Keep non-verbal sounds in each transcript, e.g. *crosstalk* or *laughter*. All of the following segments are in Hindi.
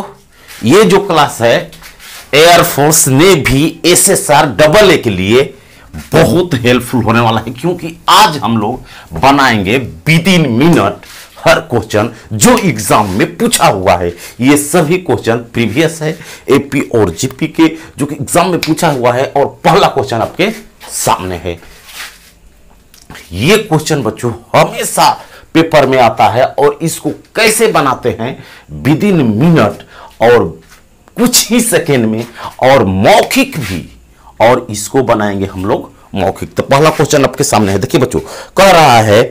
बच्चों ये जो क्लास है एयरफोर्स ने भी S S R double A के लिए बहुत हेल्पफुल होने वाला है क्योंकि आज हम लोग बनाएंगे विद इन मिनट हर क्वेश्चन जो एग्जाम में पूछा हुआ है ये सभी क्वेश्चन प्रीवियस है एपी और जीपी के जो कि एग्जाम में पूछा हुआ है और पहला क्वेश्चन आपके सामने है ये क्वेश्चन बच्चों हमेशा पेपर में आता है और इसको कैसे बनाते हैं विद इन मिनट और कुछ ही सेकेंड में और मौखिक भी और इसको बनाएंगे हम लोग मौखिक तो पहला क्वेश्चन आपके सामने है देखिए बच्चों कह रहा है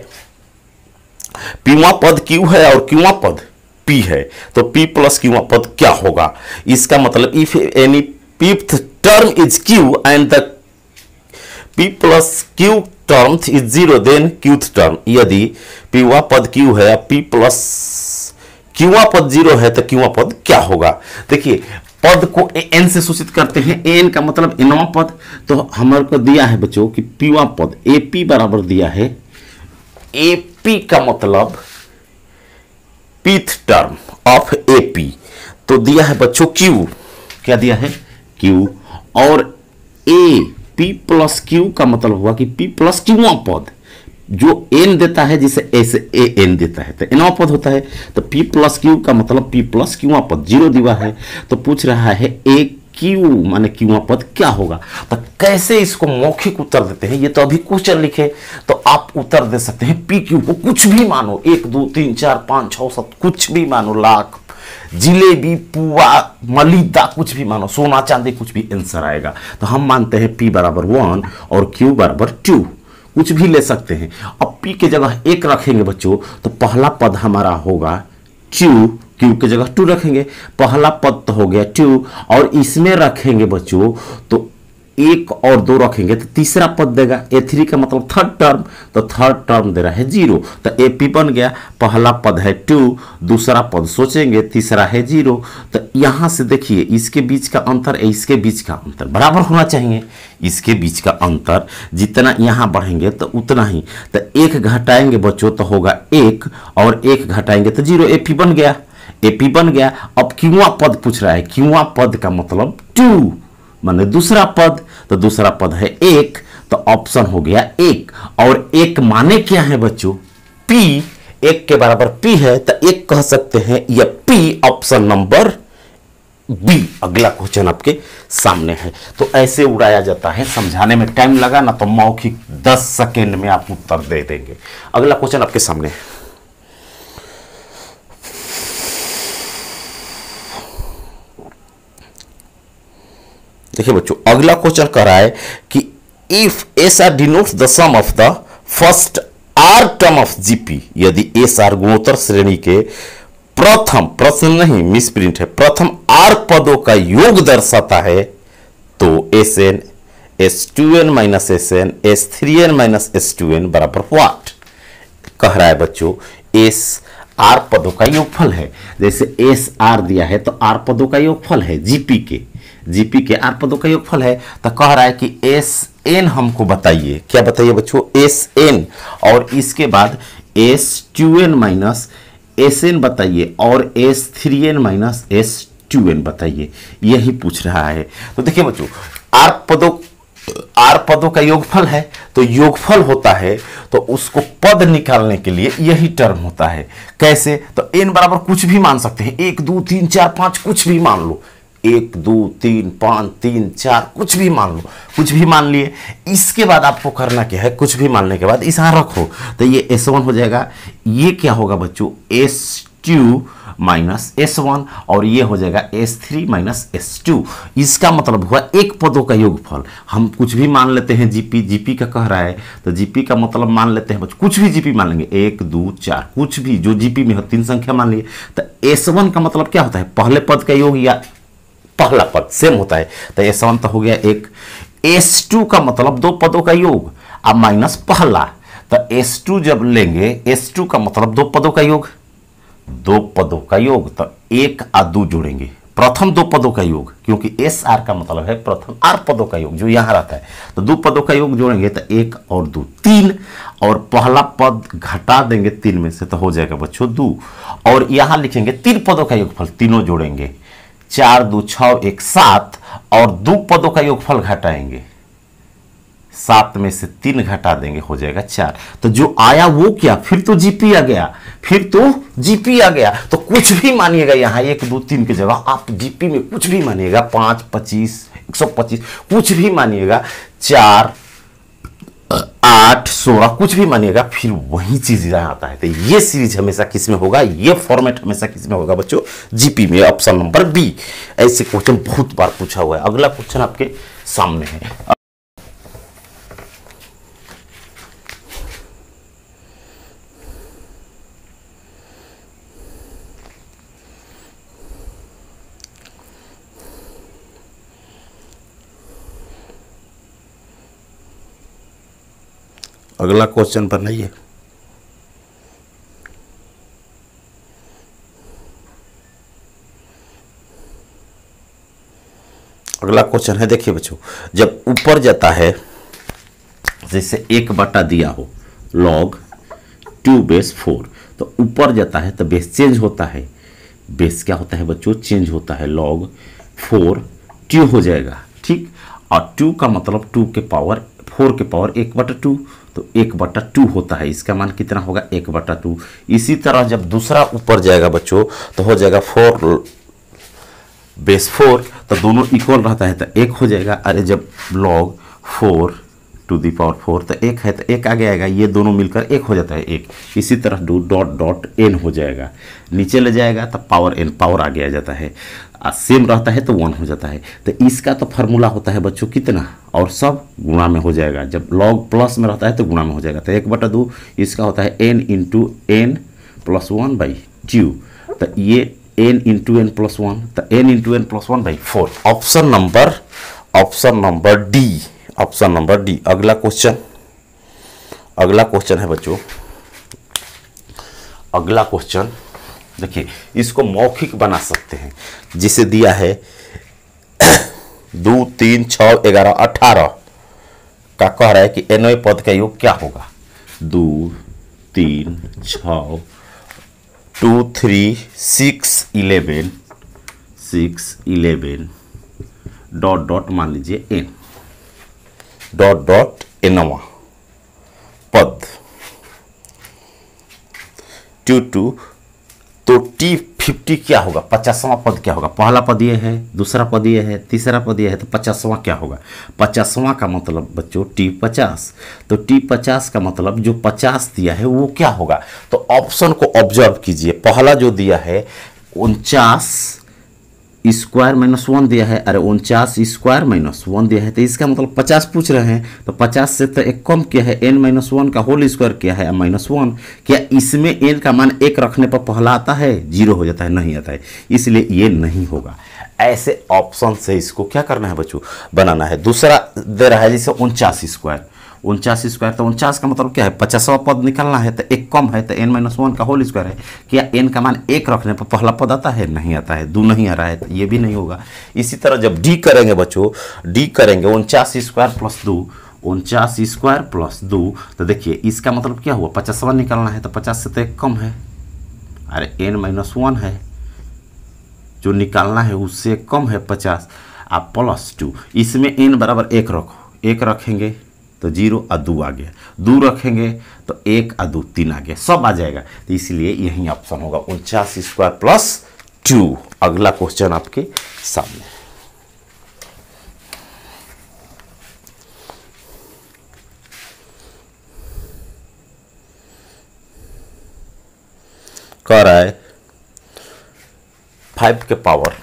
पीवा पद क्यू है और क्यूवा पद पी है तो पी प्लस क्यूवा पद क्या होगा इसका मतलब if any pth term is q and the p plus q term is zero then qth term यदि पीवा पद क्यू है पी प्लस क्यूआ पद जीरो है तो क्यूआ पद क्या होगा देखिए पद को एन से सूचित करते हैं एन का मतलब एनवा पद तो हमारे को दिया है बच्चों कि पीवा पद ए पी बराबर दिया है ए पी का मतलब pth term of A P तो दिया है बच्चों क्यू क्या दिया है क्यू और ए पी प्लस क्यू का मतलब हुआ कि पी प्लस क्यूवा पद जो एन देता है जिसे एस ए एन देता है तो एनवा पद होता है तो पी प्लस क्यू का मतलब पी प्लस क्यूवा पद जीरो दिवा है तो पूछ रहा है ए क्यू माने क्यूवा पद क्या होगा तो कैसे इसको मौखिक उत्तर देते हैं ये तो अभी क्वेश्चन लिखे तो आप उत्तर दे सकते हैं पी क्यू को कुछ भी मानो एक दो तीन चार पाँच छः सात कुछ भी मानो लाख जिलेबी पुआ मलिदा कुछ भी मानो सोना चांदी कुछ भी आंसर आएगा तो हम मानते हैं पी बराबर वन और क्यू बराबर टू कुछ भी ले सकते हैं अब पी के जगह एक रखेंगे बच्चों तो पहला पद हमारा होगा क्यू क्यू की जगह टू रखेंगे पहला पद तो हो गया टू और इसमें रखेंगे बच्चों तो एक और दो रखेंगे तो तीसरा पद देगा ए थ्री का मतलब थर्ड टर्म तो थर्ड टर्म दे रहा है जीरो तो ए पी बन गया पहला पद है टू दूसरा पद सोचेंगे तीसरा है जीरो तो यहाँ से देखिए इसके बीच का अंतर इसके बीच का अंतर बराबर होना चाहिए इसके बीच का अंतर जितना यहाँ बढ़ेंगे तो उतना ही तो एक घटाएंगे बच्चों तो होगा एक और एक घटाएंगे तो जीरो ए पी बन गया ए पी बन गया अब क्यूआ पद पूछ रहा है क्यूआ पद का मतलब टू माने दूसरा पद तो दूसरा पद है एक तो ऑप्शन हो गया एक और एक माने क्या है बच्चों पी एक के बराबर पी है तो एक कह सकते हैं यह पी ऑप्शन नंबर बी अगला क्वेश्चन आपके सामने है तो ऐसे उड़ाया जाता है समझाने में टाइम लगा ना तो मौखिक दस सेकेंड में आप उत्तर दे देंगे अगला क्वेश्चन आपके सामने है देखिए बच्चों अगला क्वेश्चन कह रहा है कि if S R denote the sum of the first R term of GP यदि एस आर गुणोत्तर श्रेणी के प्रथम प्रश्न नहीं मिस प्रिंट है प्रथम आर पदों का योग दर्शाता है तो S N S two N minus S N S three N minus S two N बराबर वाट कह रहा है बच्चों एस आर पदों का योगफल है जैसे एस आर दिया है तो आर पदों का योगफल है जीपी के जीपी के आर पदों का योगफल है तो कह रहा है कि एस एन हमको बताइए क्या बताइए बच्चों एस एन और इसके बाद S two N minus S N बताइए और S three N minus S two N बताइए यही पूछ रहा है तो देखिए बच्चों आर पदों आर पदों का योगफल है तो योगफल होता है तो उसको पद निकालने के लिए यही टर्म होता है कैसे तो एन बराबर कुछ भी मान सकते हैं एक दो तीन चार पांच कुछ भी मान लो एक दो तीन पाँच तीन चार कुछ भी मान लो कुछ भी मान लिए इसके बाद आपको करना क्या है कुछ भी मानने के बाद इस रखो तो ये एस वन हो जाएगा ये क्या होगा बच्चों S two minus S one और ये हो जाएगा S three minus S two इसका मतलब हुआ एक पदों का योगफल हम कुछ भी मान लेते हैं जीपी जीपी का कह रहा है तो जीपी का मतलब मान लेते हैं बच्चों कुछ भी जीपी मान लेंगे एक दो चार कुछ भी जो जीपी में हो तीन संख्या मान लिए तो एस वन का मतलब क्या होता है पहले पद का योग या पहला पद सेम होता है तो ये समांतर हो गया एक एस टू का मतलब दो पदों का योग अब माइनस पहला तो एस टू जब लेंगे एस टू का मतलब दो पदों का योग दो पदों का योग तो एक आ दो जोड़ेंगे प्रथम दो पदों का योग क्योंकि एस आर का मतलब है प्रथम आर पदों का योग जो यहां रहता है तो दो पदों का योग जोड़ेंगे तो एक और दो तीन और पहला पद घटा देंगे तीन में से तो हो जाएगा बच्चों दो और यहां लिखेंगे तीन पदों का योगफल तीनों जोड़ेंगे चार दो छ एक सात और दो पदों का योगफल घटाएंगे सात में से तीन घटा देंगे हो जाएगा चार तो जो आया वो क्या फिर तो जीपी आ गया फिर तो जीपी आ गया तो कुछ भी मानिएगा यहां एक दो तीन की जगह आप जीपी में कुछ भी मानिएगा पांच पच्चीस एक सौ पच्चीस कुछ भी मानिएगा चार आठ सोलह कुछ भी मानिएगा फिर वही चीज आता है तो ये सीरीज हमेशा किस में होगा ये फॉर्मेट हमेशा किस में होगा बच्चों जीपी में ऑप्शन नंबर बी ऐसे क्वेश्चन बहुत बार पूछा हुआ है अगला क्वेश्चन आपके सामने है अगला क्वेश्चन बनाइए अगला क्वेश्चन है देखिए बच्चों जब ऊपर जाता है जैसे एक बटा दिया हो लॉग टू बेस फोर तो ऊपर जाता है तो बेस चेंज होता है बेस क्या होता है बच्चों चेंज होता है लॉग फोर टू हो जाएगा ठीक और टू का मतलब टू के पावर फोर के पावर एक बटा टू तो एक बटा टू होता है इसका मान कितना होगा एक बटा टू इसी तरह जब दूसरा ऊपर जाएगा बच्चों तो हो जाएगा फोर बेस फोर तो दोनों इक्वल रहता है तो एक हो जाएगा अरे जब log four to the power four तो एक है तो एक आगे आएगा ये दोनों मिलकर एक हो जाता है एक इसी तरह डू डॉट डॉट एन हो जाएगा नीचे ले जाएगा तो पावर एन पावर आगे आ जाता है सेम रहता है तो वन हो जाता है तो इसका तो फार्मूला होता है बच्चों कितना और सब गुणा में हो जाएगा जब लॉग प्लस में रहता है तो गुणा में हो जाएगा तो एक बटा दो इसका होता है N into N plus one by two तो ये N into N plus one तो N into N plus one by four option number option number D option number D अगला क्वेश्चन अगला क्वेश्चन है बच्चों अगला क्वेश्चन देखिए इसको मौखिक बना सकते हैं जिसे दिया है *coughs* दो तीन छ ग्यारह अठारह का कह रहा है कि एनवे पद का योग क्या होगा दो तीन छ two three six eleven six eleven dot dot मान लीजिए एन डॉट डॉट एनवा पद टू टू तो टी फिफ्टी क्या होगा पचासवां पद क्या होगा पहला पद ये है दूसरा पद ये है तीसरा पद ये है तो पचासवां क्या होगा पचासवां का मतलब बच्चों टी पचास तो टी पचास का मतलब जो पचास दिया है वो क्या होगा तो ऑप्शन को ऑब्जर्व कीजिए पहला जो दिया है उनचास स्क्वायर माइनस वन दिया है अरे उनचास स्क्वायर माइनस वन दिया है तो इसका मतलब पचास पूछ रहे हैं तो पचास से तो एक कम किया है एन माइनस वन का होल स्क्वायर किया है माइनस वन क्या इसमें एन का मान एक रखने पर पहला आता है जीरो हो जाता है नहीं आता है इसलिए ये नहीं होगा ऐसे ऑप्शन से इसको क्या करना है बच्चों बनाना है दूसरा दे रहा है जैसे उनचास स्क्वायर उनचास स्क्वायर तो उनचास का मतलब क्या है पचासवा पद निकलना है तो एक कम है तो एन माइनस वन का होल स्क्वायर है क्या एन का मान एक रखने पर पहला पद आता है नहीं आता है दो नहीं आ रहा है तो ये भी नहीं होगा इसी तरह जब डी करेंगे बच्चों डी करेंगे उनचास स्क्वायर प्लस दो उनचास स्क्वायर प्लस दो तो देखिए इसका मतलब क्या हुआ पचासवा निकलना है तो पचास से तो एक कम है अरे एन माइनस वन है जो निकालना है उससे कम है पचास आप प्लस टू इसमें एन बराबर एक रखो एक रखेंगे तो जीरो और दो आ गया दो रखेंगे तो एक और दो तीन आ गया सब आ जाएगा तो इसलिए यही ऑप्शन होगा उनचास स्क्वायर प्लस टू अगला क्वेश्चन आपके सामने कह रहा है फाइव के power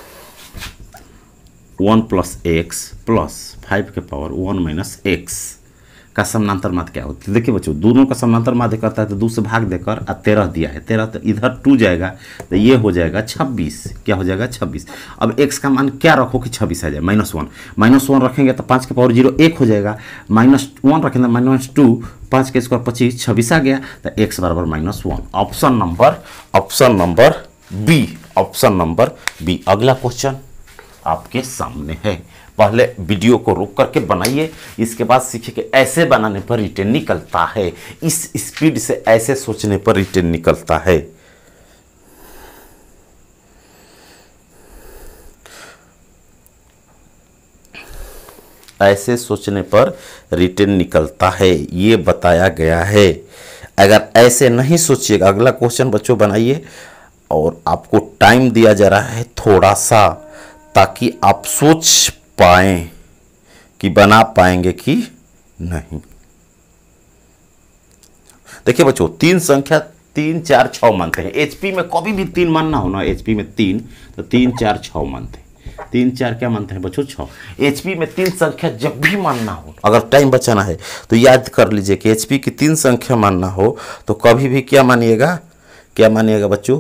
one plus X plus five के पावर वन माइनस एक्स का समानांतर माध्य क्या होती है देखिए बच्चों दोनों का समानांतर माध्य करता है तो दो से भाग देकर आ तेरह दिया है तेरह तो इधर टू जाएगा तो ये हो जाएगा छब्बीस क्या हो जाएगा छब्बीस अब एक्स का मान क्या रखो कि छब्बीस आ जाए माइनस वन माइनस वन रखेंगे तो पाँच के पावर जीरो एक हो जाएगा माइनस वन रखेंगे तो माइनस टू पाँच के स्क्वायर पच्चीस छब्बीस आ गया तो एक्स बराबर minus one option number option number B option number B अगला क्वेश्चन आपके सामने है पहले वीडियो को रोक करके बनाइए इसके बाद सीखिए कि ऐसे बनाने पर रिटर्न निकलता है इस स्पीड से ऐसे सोचने पर रिटर्न निकलता है ऐसे सोचने पर रिटर्न निकलता है ये बताया गया है अगर ऐसे नहीं सोचिएगा अगला क्वेश्चन बच्चों बनाइए और आपको टाइम दिया जा रहा है थोड़ा सा ताकि आप सोच पाए कि बना पाएंगे कि नहीं देखिए बच्चों तीन संख्या तीन चार छ मानते हैं एचपी में कभी भी तीन मानना हो ना एचपी में तीन तो तीन चार छ मानते हैं तीन चार क्या मानते हैं बच्चों छ एचपी में तीन संख्या जब भी मानना हो अगर टाइम बचाना है तो याद कर लीजिए कि एचपी की तीन संख्या मानना हो तो कभी भी क्या मानिएगा क्या मानिएगा बच्चों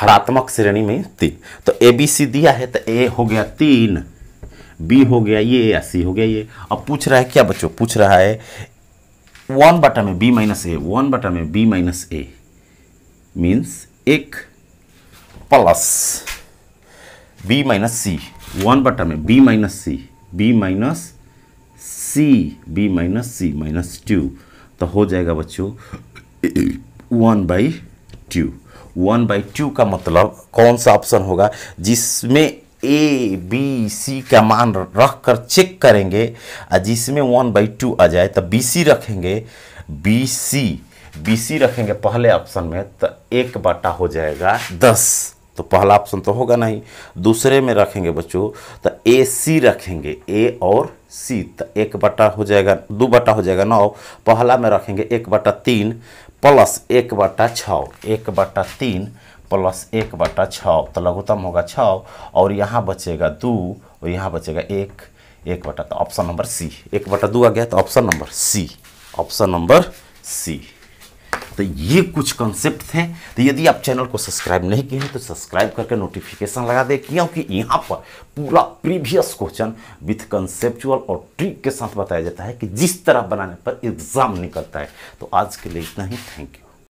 हरात्मक श्रेणी में तीन तो ए बी सी दिया है तो ए हो गया तीन बी हो गया ये या सी हो गया ये अब पूछ रहा है क्या बच्चों पूछ रहा है वन बटा में बी माइनस ए वन बटा में बी माइनस ए मीन्स एक plus B minus C one बटा में B minus C B minus C B minus C minus two तो हो जाएगा बच्चों one by two one by two का मतलब कौन सा ऑप्शन होगा जिसमें ए बी सी का मान रख कर चेक करेंगे जिसमें वन बाई टू आ जाए तो बी सी रखेंगे बी सी बी सी रखेंगे पहले ऑप्शन में तो एक बटा हो जाएगा दस तो पहला ऑप्शन तो होगा नहीं दूसरे में रखेंगे बच्चों तो ए सी रखेंगे ए और सी तो एक बटा हो जाएगा दो बटा हो जाएगा नौ पहला में रखेंगे एक बटा तीन प्लस एक बटा छः एक बटा तीन प्लस एक बटा छ तो लघुतम होगा छ और यहाँ बचेगा दो और यहाँ बचेगा एक एक बटा तो ऑप्शन नंबर सी एक बटा दो आ गया तो option number C option number C तो ये कुछ कॉन्सेप्ट थे तो यदि आप चैनल को सब्सक्राइब नहीं किए हैं तो सब्सक्राइब करके नोटिफिकेशन लगा दें क्योंकि यहाँ पर पूरा प्रीवियस क्वेश्चन विथ कंसेप्चुअल और ट्रिक के साथ बताया जाता है कि जिस तरह बनाने पर एग्जाम निकलता है तो आज के लिए इतना ही थैंक यू